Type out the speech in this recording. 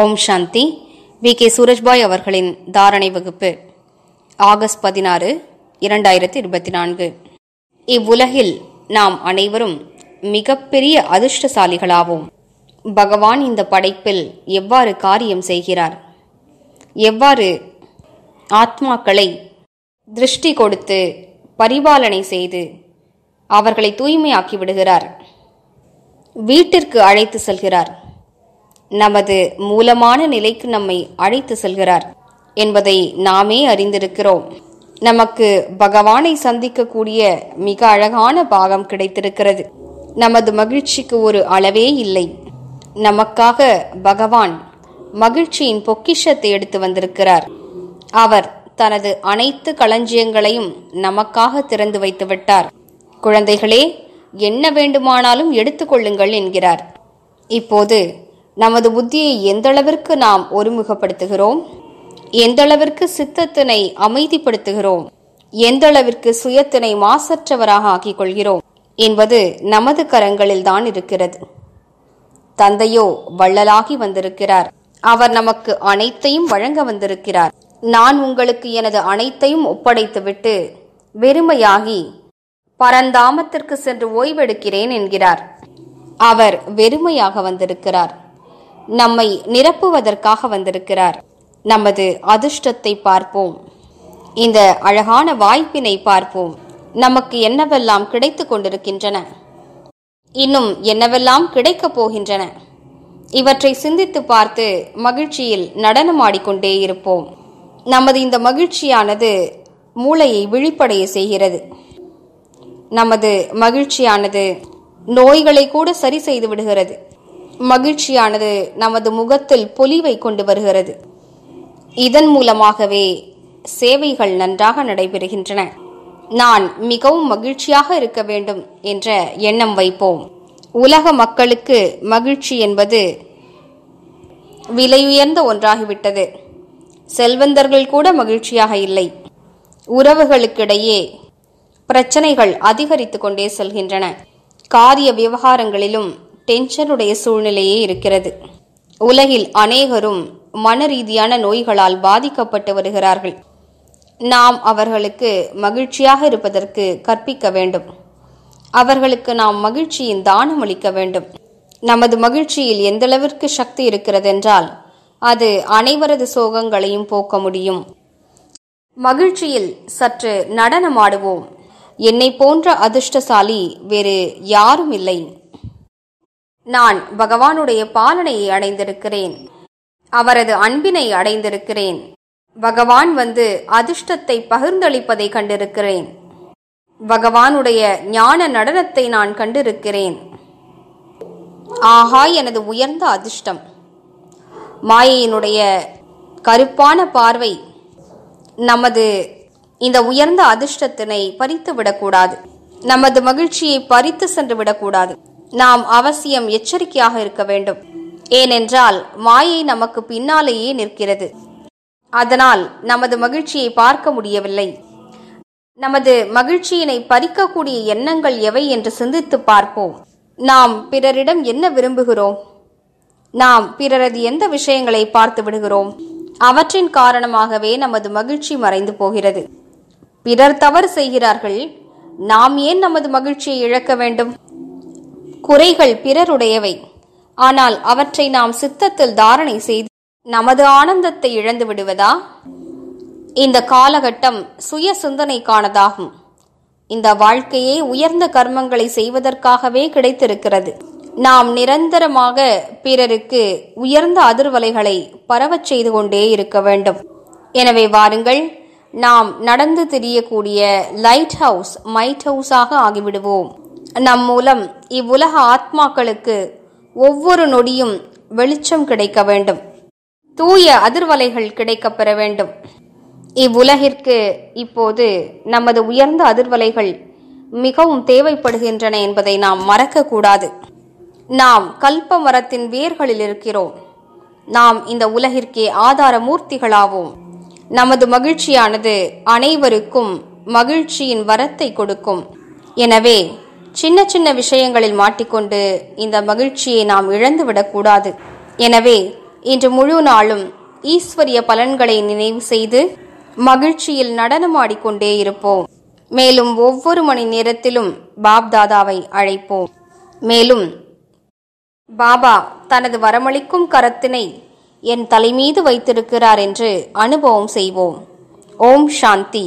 ஓம் சாந்தி V K சூரஜ்பாய் அவர்களின் தாரணை வகுப்பு ஆகஸ்ட் பதினாறு இரண்டாயிரத்தி இருபத்தி நான்கு இவ்வுலகில் நாம் அனைவரும் மிகப்பெரிய அதிர்ஷ்டசாலிகளாவோம் பகவான் இந்த படைப்பில் எவ்வாறு காரியம் செய்கிறார் எவ்வாறு ஆத்மாக்களை திருஷ்டி கொடுத்து பரிபாலனை செய்து அவர்களை தூய்மையாக்கி விடுகிறார் வீட்டிற்கு அழைத்து செல்கிறார் நமது மூலமான நிலைக்கு நம்மை அழைத்து செல்கிறார் என்பதை நாமே அறிந்திருக்கிறோம் நமக்கு பகவானை சந்திக்கக்கூடிய மிக அழகான பாகம் கிடைத்திருக்கிறது நமது மகிழ்ச்சிக்கு ஒரு அளவே இல்லை நமக்காக பகவான் மகிழ்ச்சியின் பொக்கிஷத்தை எடுத்து வந்திருக்கிறார் அவர் தனது அனைத்து களஞ்சியங்களையும் நமக்காக திறந்து வைத்து விட்டார் குழந்தைகளே என்ன வேண்டுமானாலும் எடுத்துக்கொள்ளுங்கள் என்கிறார் இப்போது நமது புத்தியை எந்தளவிற்கு நாம் ஒருமுகப்படுத்துகிறோம் எந்தளவிற்கு சித்தத்தினை அமைதிப்படுத்துகிறோம் எந்தளவிற்கு சுயத்தினை மாசற்றவராக ஆக்கிக் கொள்கிறோம் என்பது நமது கரங்களில் தான் இருக்கிறது தந்தையோ வள்ளலாகி வந்திருக்கிறார் அவர் நமக்கு அனைத்தையும் வழங்க வந்திருக்கிறார் நான் உங்களுக்கு எனது அனைத்தையும் ஒப்படைத்துவிட்டு வெறுமையாகி பரந்தாமத்திற்கு சென்று ஓய்வெடுக்கிறேன் என்கிறார் அவர் வெறுமையாக வந்திருக்கிறார் நம்மை நிரப்புவதற்காக வந்திருக்கிறார் நமது அதிர்ஷ்டத்தை பார்ப்போம் இந்த அழகான வாய்ப்பினை பார்ப்போம் நமக்கு என்னவெல்லாம் கிடைத்து கொண்டிருக்கின்றன இன்னும் என்னவெல்லாம் கிடைக்கப் போகின்றன இவற்றை சிந்தித்து பார்த்து மகிழ்ச்சியில் நடனமாடிக்கொண்டே இருப்போம் நமது இந்த மகிழ்ச்சியானது மூளையை விழிப்படைய செய்கிறது நமது மகிழ்ச்சியானது நோய்களை கூட சரி செய்து விடுகிறது மகிழ்ச்சியானது நமது முகத்தில் பொலிவை கொண்டு வருகிறது இதன் மூலமாகவே சேவைகள் நன்றாக நடைபெறுகின்றன நான் மிகவும் மகிழ்ச்சியாக இருக்க வேண்டும் என்ற எண்ணம் வைப்போம் உலக மக்களுக்கு மகிழ்ச்சி என்பது விலையுயர்ந்த ஒன்றாகிவிட்டது செல்வந்தர்கள் கூட மகிழ்ச்சியாக இல்லை உறவுகளுக்கிடையே பிரச்சனைகள் அதிகரித்துக் கொண்டே செல்கின்றன காரிய விவகாரங்களிலும் டென்ஷனுடைய சூழ்நிலையே இருக்கிறது உலகில் அநேகரும் மன ரீதியான நோய்களால் பாதிக்கப்பட்டு வருகிறார்கள் நாம் அவர்களுக்கு மகிழ்ச்சியாக இருப்பதற்கு கற்பிக்க வேண்டும் அவர்களுக்கு நாம் மகிழ்ச்சியின் தானம் அளிக்க வேண்டும் நமது மகிழ்ச்சியில் எந்தளவிற்கு சக்தி இருக்கிறதென்றால் அது அனைவரது சோகங்களையும் போக்க முடியும் மகிழ்ச்சியில் சற்று நடனமாடுவோம் என்னை போன்ற அதிர்ஷ்டசாலி வேறு யாரும் இல்லை நான் பகவானுடைய பாலனையை அடைந்திருக்கிறேன் அவரது அன்பினை அடைந்திருக்கிறேன் பகவான் வந்து அதிர்ஷ்டத்தை பகிர்ந்தளிப்பதை கண்டிருக்கிறேன் பகவானுடைய ஞான நடனத்தை நான் கண்டிருக்கிறேன் ஆஹா எனது உயர்ந்த அதிர்ஷ்டம் மாயையினுடைய கருப்பான பார்வை நமது இந்த உயர்ந்த அதிர்ஷ்டத்தினை பறித்து விடக்கூடாது நமது மகிழ்ச்சியை பறித்து சென்று விடக்கூடாது நாம் அவசியம் எச்சரிக்கையாக இருக்க வேண்டும் ஏனென்றால் மாயை நமக்கு பின்னாலேயே நிற்கிறது அதனால் நமது மகிழ்ச்சியை பார்க்க முடியவில்லை நமது மகிழ்ச்சியினை பறிக்கக்கூடிய எண்ணங்கள் எவை என்று சிந்தித்து பார்ப்போம் நாம் பிறரிடம் என்ன விரும்புகிறோம் நாம் பிறரது எந்த விஷயங்களை பார்த்து விடுகிறோம் அவற்றின் காரணமாகவே நமது மகிழ்ச்சி மறைந்து போகிறது பிறர் தவறு செய்கிறார்கள் நாம் ஏன் நமது மகிழ்ச்சியை இழக்க வேண்டும் குறைகள் பிறருடையவை ஆனால் அவற்றை நாம் சித்தத்தில் தாரணை செய்து நமது ஆனந்தத்தை இழந்து விடுவதா இந்த காலகட்டம் சுய சிந்தனைக்கானதாகும் இந்த வாழ்க்கையே உயர்ந்த கர்மங்களை செய்வதற்காகவே கிடைத்திருக்கிறது நாம் நிரந்தரமாக பிறருக்கு உயர்ந்த அதிர்வலைகளை பரவச் செய்து கொண்டே இருக்க வேண்டும் எனவே வாருங்கள் நாம் நடந்து தெரியக்கூடிய லைட் ஹவுஸ் மைட் ஹவுஸாக ஆகிவிடுவோம் நம் மூலம் இவ்வுலக ஆத்மாக்களுக்கு ஒவ்வொரு நொடியும் வெளிச்சம் கிடைக்க வேண்டும் தூய அதிர்வலைகள் கிடைக்கப் பெற வேண்டும் இவ்வுலகிற்கு இப்போது நமது உயர்ந்த அதிர்வலைகள் மிகவும் தேவைப்படுகின்றன என்பதை நாம் மறக்கக்கூடாது நாம் கல்ப மரத்தின் வேர்களில் இருக்கிறோம் நாம் இந்த உலகிற்கே ஆதார மூர்த்திகளாவோம் நமது மகிழ்ச்சியானது அனைவருக்கும் மகிழ்ச்சியின் வரத்தை கொடுக்கும் எனவே சின்ன சின்ன விஷயங்களில் மாட்டிக்கொண்டு இந்த மகிழ்ச்சியை நாம் இழந்துவிடக்கூடாது எனவே இன்று முழு நாளும் ஈஸ்வரிய பலன்களை நினைவு செய்து மகிழ்ச்சியில் நடனமாடிக்கொண்டே இருப்போம் மேலும் ஒவ்வொரு மணி நேரத்திலும் பாப்தாதாவை அழைப்போம் மேலும் பாபா தனது வரமளிக்கும் கரத்தினை என் தலைமீது வைத்திருக்கிறார் என்று அனுபவம் செய்வோம் ஓம் சாந்தி